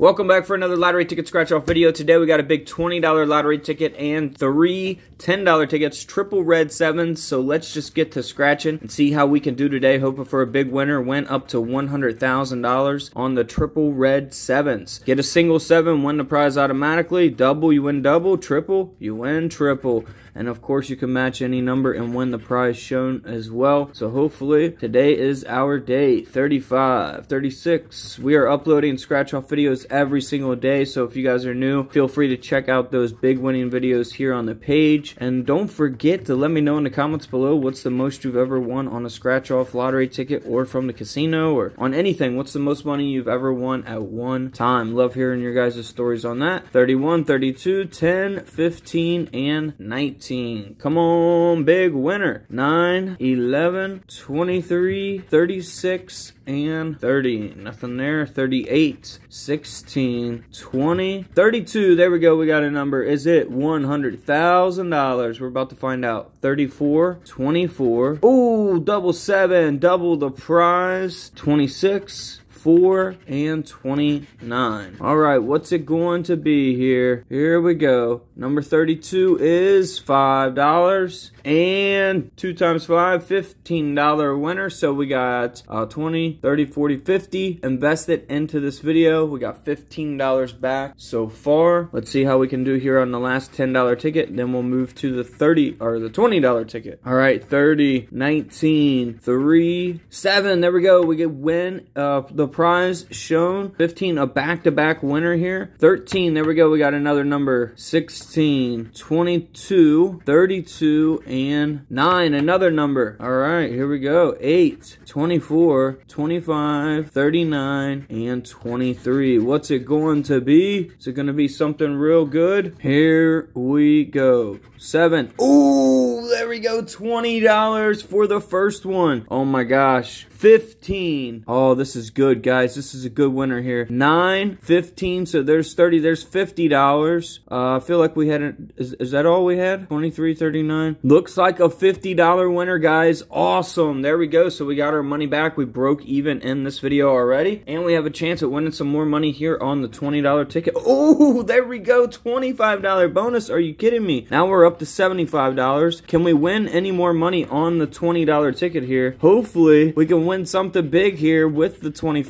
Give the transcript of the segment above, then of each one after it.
Welcome back for another lottery ticket scratch off video. Today we got a big $20 lottery ticket and three $10 tickets, triple red sevens. So let's just get to scratching and see how we can do today. Hoping for a big winner. Went up to $100,000 on the triple red sevens. Get a single seven, win the prize automatically. Double, you win double. Triple, you win triple. And of course you can match any number and win the prize shown as well. So hopefully today is our day. 35, 36. We are uploading scratch off videos every single day. So if you guys are new, feel free to check out those big winning videos here on the page. And don't forget to let me know in the comments below what's the most you've ever won on a scratch off lottery ticket or from the casino or on anything. What's the most money you've ever won at one time? Love hearing your guys' stories on that. 31, 32, 10, 15, and 19. Come on, big winner. 9, 11, 23, 36, and 30. Nothing there. 38, 6, 16, 20, 32. There we go. We got a number. Is it $100,000? We're about to find out. 34, 24. Ooh, double seven, double the prize. 26, 4 and 29. All right, what's it going to be here? Here we go. Number 32 is $5 and 2 times 5, $15 winner. So we got uh, 20, 30, 40, 50 invested into this video. We got $15 back so far. Let's see how we can do here on the last $10 ticket. Then we'll move to the 30 or the $20 ticket. All right, 30, 19, 3, 7. There we go. We get win uh, the prize shown. 15, a back-to-back winner here. 13, there we go. We got another number. 16, 22, 32, and 9. Another number. All right, here we go. 8, 24, 25, 39, and 23. What's it going to be? Is it going to be something real good? Here we go. 7. Ooh, there we go. $20 for the first one. Oh my gosh. 15. Oh, this is good good, guys. This is a good winner here. 9 15 so there's 30 There's $50. Uh, I feel like we had, a, is, is that all we had? 23 39 Looks like a $50 winner, guys. Awesome. There we go. So we got our money back. We broke even in this video already. And we have a chance at winning some more money here on the $20 ticket. Oh, there we go. $25 bonus. Are you kidding me? Now we're up to $75. Can we win any more money on the $20 ticket here? Hopefully, we can win something big here with the 25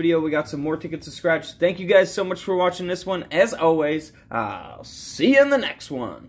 video, we got some more tickets to scratch. Thank you guys so much for watching this one. As always, I'll see you in the next one.